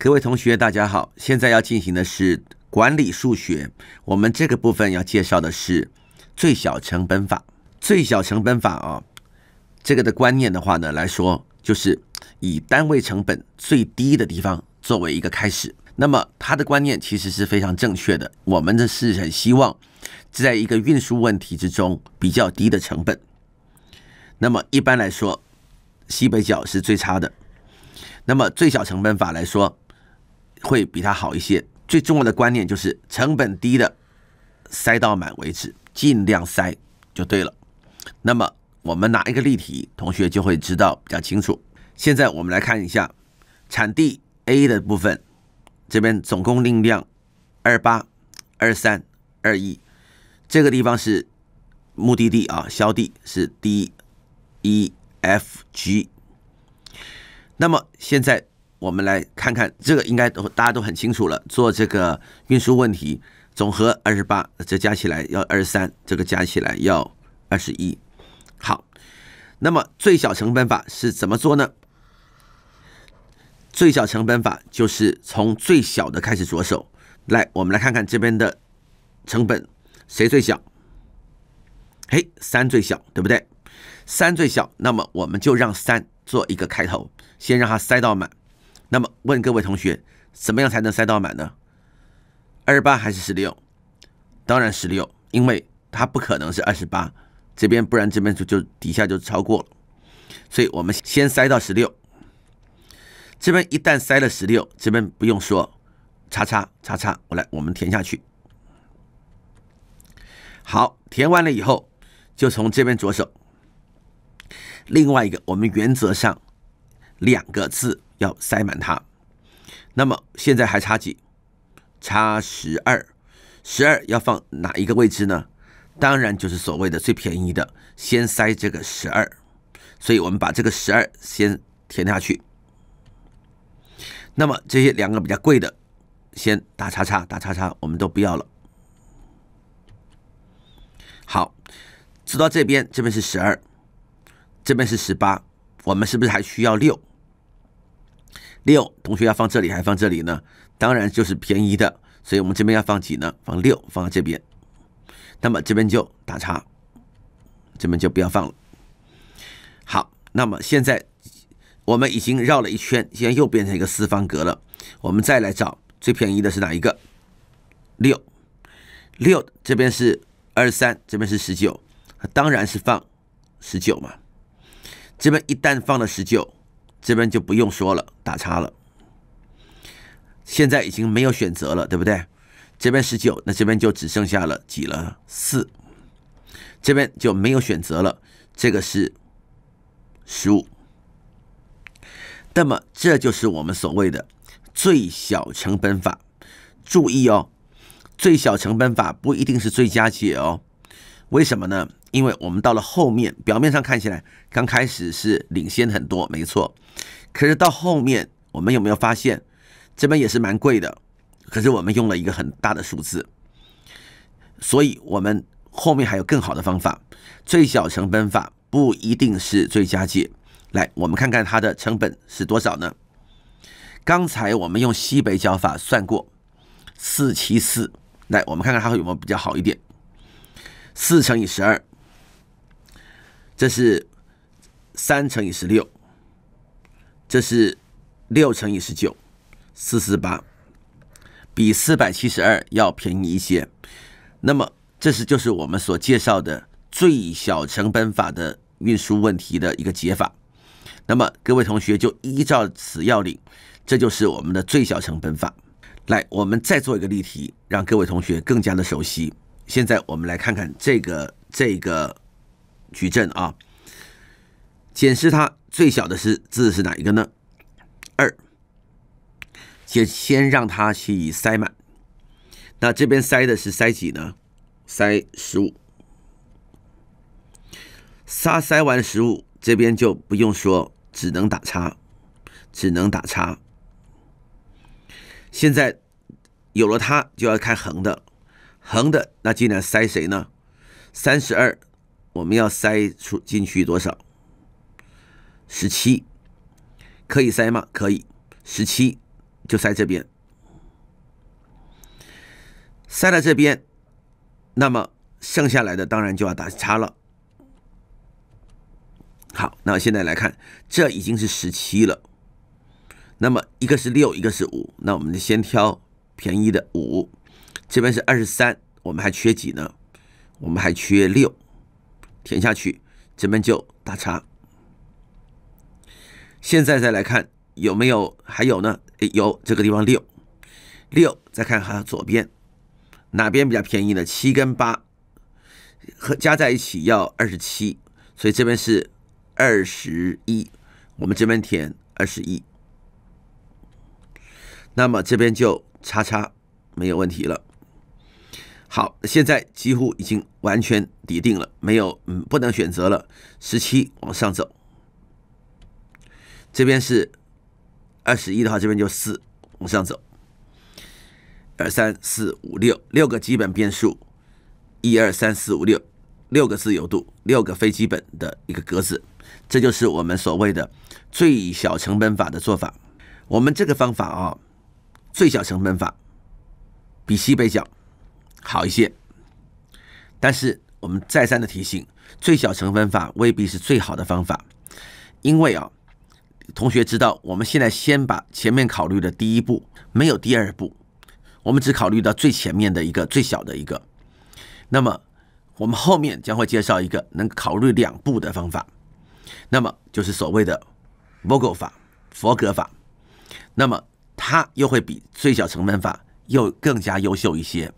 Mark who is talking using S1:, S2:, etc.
S1: 各位同学，大家好！现在要进行的是管理数学。我们这个部分要介绍的是最小成本法。最小成本法啊，这个的观念的话呢，来说就是以单位成本最低的地方作为一个开始。那么它的观念其实是非常正确的。我们的是很希望，在一个运输问题之中比较低的成本。那么一般来说，西北角是最差的。那么最小成本法来说。会比它好一些。最重要的观念就是成本低的塞到满为止，尽量塞就对了。那么我们拿一个例题，同学就会知道比较清楚。现在我们来看一下产地 A 的部分，这边总共量二八二三二一，这个地方是目的地啊，销地是 D E F G。那么现在。我们来看看这个，应该都大家都很清楚了。做这个运输问题，总和二十八，这加起来要二十三，这个加起来要二十一。好，那么最小成本法是怎么做呢？最小成本法就是从最小的开始着手。来，我们来看看这边的成本谁最小？嘿，三最小，对不对？三最小，那么我们就让三做一个开头，先让它塞到满。那么问各位同学，怎么样才能塞到满呢？二十八还是十六？当然十六，因为它不可能是二十八，这边不然这边就就底下就超过了。所以我们先塞到十六，这边一旦塞了十六，这边不用说，叉叉叉叉，我来我们填下去。好，填完了以后，就从这边着手。另外一个，我们原则上两个字。要塞满它，那么现在还差几？差十二，十二要放哪一个位置呢？当然就是所谓的最便宜的，先塞这个十二。所以我们把这个十二先填下去。那么这些两个比较贵的，先打叉叉，打叉叉，我们都不要了。好，直到这边，这边是十二，这边是十八，我们是不是还需要六？六同学要放这里还放这里呢？当然就是便宜的，所以我们这边要放几呢？放六，放到这边。那么这边就打叉，这边就不要放了。好，那么现在我们已经绕了一圈，现在又变成一个四方格了。我们再来找最便宜的是哪一个？六，六这边是二三，这边是十九，当然是放十九嘛。这边一旦放了十九。这边就不用说了，打叉了。现在已经没有选择了，对不对？这边十九，那这边就只剩下了几了？四，这边就没有选择了。这个是十五。那么这就是我们所谓的最小成本法。注意哦，最小成本法不一定是最佳解哦。为什么呢？因为我们到了后面，表面上看起来刚开始是领先很多，没错。可是到后面，我们有没有发现，这边也是蛮贵的？可是我们用了一个很大的数字，所以我们后面还有更好的方法，最小成本法不一定是最佳解。来，我们看看它的成本是多少呢？刚才我们用西北角法算过，四七四。来，我们看看它有没有比较好一点。四乘以十二，这是三乘以十六，这是六乘以十九，四四八比四百七十二要便宜一些。那么，这是就是我们所介绍的最小成本法的运输问题的一个解法。那么，各位同学就依照此要领，这就是我们的最小成本法。来，我们再做一个例题，让各位同学更加的熟悉。现在我们来看看这个这个矩阵啊，检视它最小的是字是哪一个呢？二，先先让它去塞满，那这边塞的是塞几呢？塞十五，塞完十五，这边就不用说，只能打叉，只能打叉。现在有了它，就要开横的。横的那进来塞谁呢？三十二，我们要塞出进去多少？十七，可以塞吗？可以，十七就塞这边。塞到这边，那么剩下来的当然就要打叉了。好，那现在来看，这已经是十七了。那么一个是六，一个是五，那我们就先挑便宜的五。这边是二十三，我们还缺几呢？我们还缺六，填下去，这边就打叉。现在再来看有没有还有呢？有，这个地方六六，再看有左边哪边比较便宜呢？七跟八和加在一起要二十七，所以这边是二十一，我们这边填二十一，那么这边就叉叉没有问题了。好，现在几乎已经完全抵定了，没有，嗯，不能选择了。十七往上走，这边是二十一的话，这边就四往上走。二三四五六，六个基本变数，一二三四五六，六个自由度，六个非基本的一个格子，这就是我们所谓的最小成本法的做法。我们这个方法啊，最小成本法比西北角。好一些，但是我们再三的提醒，最小成分法未必是最好的方法，因为啊，同学知道，我们现在先把前面考虑的第一步没有第二步，我们只考虑到最前面的一个最小的一个，那么我们后面将会介绍一个能考虑两步的方法，那么就是所谓的 Vogel 法，佛格法，那么它又会比最小成本法又更加优秀一些。